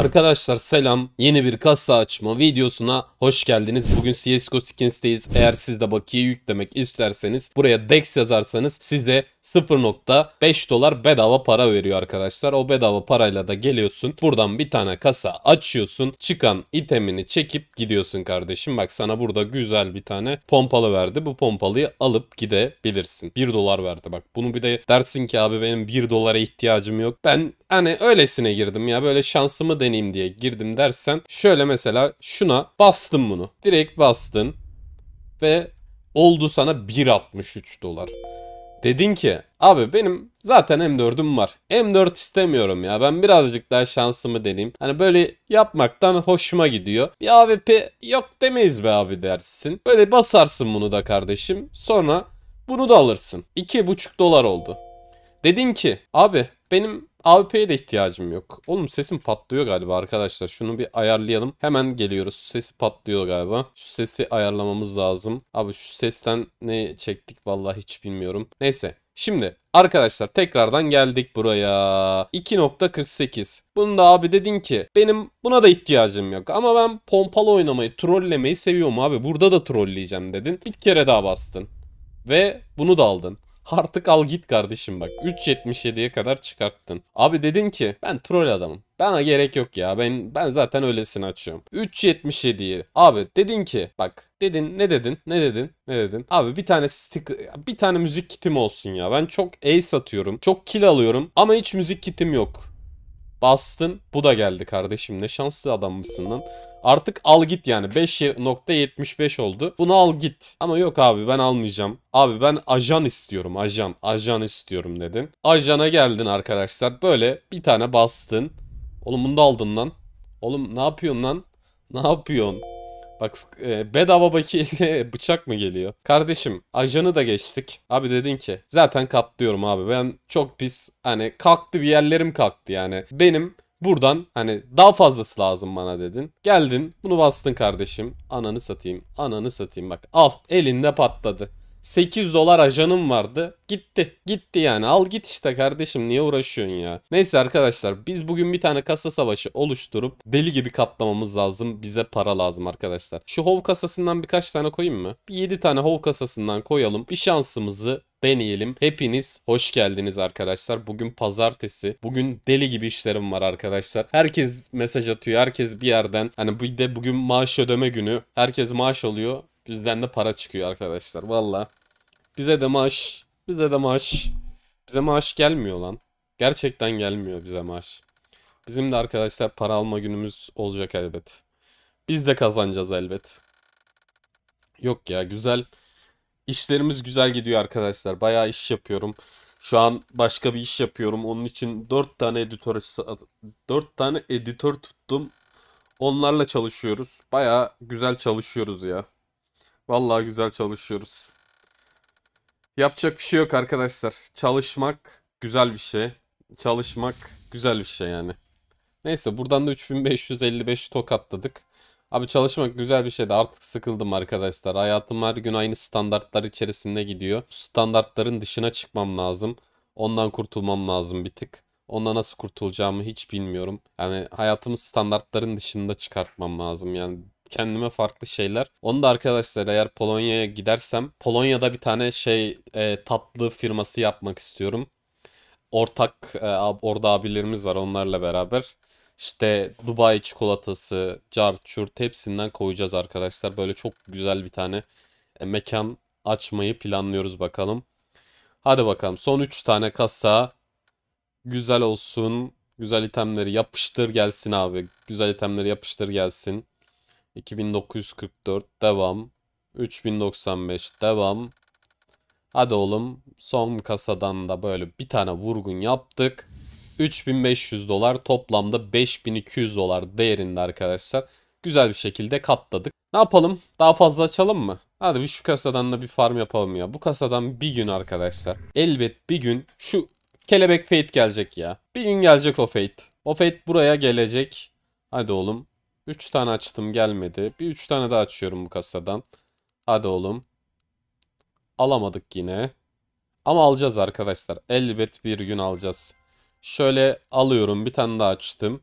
Arkadaşlar selam. Yeni bir kasa açma videosuna hoş geldiniz. Bugün CSGO Skins'teyiz. Eğer siz de bakiye yüklemek isterseniz buraya DEX yazarsanız size 0.5 dolar bedava para veriyor arkadaşlar. O bedava parayla da geliyorsun. Buradan bir tane kasa açıyorsun. Çıkan itemini çekip gidiyorsun kardeşim. Bak sana burada güzel bir tane pompalı verdi. Bu pompalıyı alıp gidebilirsin. 1 dolar verdi bak. Bunu bir de dersin ki abi benim 1 dolara ihtiyacım yok. Ben hani öylesine girdim ya böyle şansımı deneyim diye girdim dersen şöyle mesela şuna bastım bunu. Direkt bastın ve oldu sana 1.63 dolar. Dedin ki abi benim zaten M4'üm var. M4 istemiyorum ya ben birazcık daha şansımı deneyeyim. Hani böyle yapmaktan hoşuma gidiyor. Bir AWP yok demeyiz be abi dersin. Böyle basarsın bunu da kardeşim. Sonra bunu da alırsın. 2,5 dolar oldu. Dedin ki abi benim AWP'ye de ihtiyacım yok. Oğlum sesim patlıyor galiba arkadaşlar. Şunu bir ayarlayalım. Hemen geliyoruz. sesi patlıyor galiba. Şu sesi ayarlamamız lazım. Abi şu sesten ne çektik vallahi hiç bilmiyorum. Neyse. Şimdi arkadaşlar tekrardan geldik buraya. 2.48. Bunu da abi dedin ki benim buna da ihtiyacım yok. Ama ben pompalı oynamayı, trollemeyi seviyorum abi. Burada da trolleyeceğim dedin. Bir kere daha bastın. Ve bunu da aldın. Artık al git kardeşim bak. 3.77'ye kadar çıkarttın. Abi dedin ki ben troll adamım. Bana gerek yok ya. Ben ben zaten öylesini açıyorum. 3.77'yi. Abi dedin ki bak dedin ne dedin? Ne dedin? Ne dedin? Abi bir tane stick bir tane müzik kitim olsun ya. Ben çok ace satıyorum. Çok kill alıyorum ama hiç müzik kitim yok. Bastın. Bu da geldi kardeşim. Ne şanslı adam lan? Artık al git yani. 5.75 oldu. Bunu al git. Ama yok abi ben almayacağım. Abi ben ajan istiyorum. Ajan. Ajan istiyorum dedin. Ajana geldin arkadaşlar. Böyle bir tane bastın. Oğlum bunu da aldın lan. Oğlum ne yapıyorsun lan? Ne yapıyorsun? Bak e, bedava bakiyeyle bıçak mı geliyor? Kardeşim ajanı da geçtik. Abi dedin ki zaten katlıyorum abi. Ben çok pis hani kalktı bir yerlerim kalktı yani. Benim buradan hani daha fazlası lazım bana dedin. Geldin bunu bastın kardeşim. Ananı satayım. Ananı satayım bak. Al elinde patladı. 8 dolar ajanım vardı. Gitti. Gitti yani. Al git işte kardeşim. Niye uğraşıyorsun ya? Neyse arkadaşlar biz bugün bir tane kasa savaşı oluşturup deli gibi katlamamız lazım. Bize para lazım arkadaşlar. Şu hov kasasından birkaç tane koyayım mı? Bir 7 tane hov kasasından koyalım. Bir şansımızı deneyelim. Hepiniz hoş geldiniz arkadaşlar. Bugün pazartesi. Bugün deli gibi işlerim var arkadaşlar. Herkes mesaj atıyor. Herkes bir yerden. Hani bir de bugün maaş ödeme günü. Herkes maaş alıyor. Bizden de para çıkıyor arkadaşlar valla. Bize de maaş. Bize de maaş. Bize maaş gelmiyor lan. Gerçekten gelmiyor bize maaş. Bizim de arkadaşlar para alma günümüz olacak elbet. Biz de kazanacağız elbet. Yok ya güzel. İşlerimiz güzel gidiyor arkadaşlar. Bayağı iş yapıyorum. Şu an başka bir iş yapıyorum. Onun için 4 tane editör 4 tane editör tuttum. Onlarla çalışıyoruz. Bayağı güzel çalışıyoruz ya. Vallahi güzel çalışıyoruz. Yapacak bir şey yok arkadaşlar. Çalışmak güzel bir şey. Çalışmak güzel bir şey yani. Neyse buradan da 3555 tokatladık. Abi çalışmak güzel bir şeydi. Artık sıkıldım arkadaşlar. Hayatım her gün aynı standartlar içerisinde gidiyor. Standartların dışına çıkmam lazım. Ondan kurtulmam lazım bir tık. Ondan nasıl kurtulacağımı hiç bilmiyorum. Yani hayatımı standartların dışında çıkartmam lazım. Yani kendime farklı şeyler. Onu da arkadaşlar eğer Polonya'ya gidersem Polonya'da bir tane şey e, tatlı firması yapmak istiyorum. Ortak e, orada abilerimiz var onlarla beraber. İşte Dubai çikolatası, car, hepsinden koyacağız arkadaşlar. Böyle çok güzel bir tane e, mekan açmayı planlıyoruz bakalım. Hadi bakalım son 3 tane kasa güzel olsun. Güzel itemleri yapıştır gelsin abi. Güzel itemleri yapıştır gelsin. 2944 devam. 3095 devam. Hadi oğlum son kasadan da böyle bir tane vurgun yaptık. 3500 dolar toplamda 5200 dolar değerinde arkadaşlar. Güzel bir şekilde katladık. Ne yapalım? Daha fazla açalım mı? Hadi bir şu kasadan da bir farm yapalım ya. Bu kasadan bir gün arkadaşlar. Elbet bir gün şu kelebek fate gelecek ya. Bir gün gelecek o fate. O fate buraya gelecek. Hadi oğlum. 3 tane açtım gelmedi. Bir 3 tane daha açıyorum bu kasadan. Hadi oğlum. Alamadık yine. Ama alacağız arkadaşlar. Elbet bir gün alacağız. Şöyle alıyorum. Bir tane daha açtım.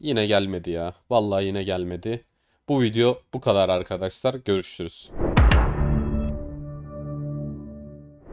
Yine gelmedi ya. Vallahi yine gelmedi. Bu video bu kadar arkadaşlar. Görüşürüz.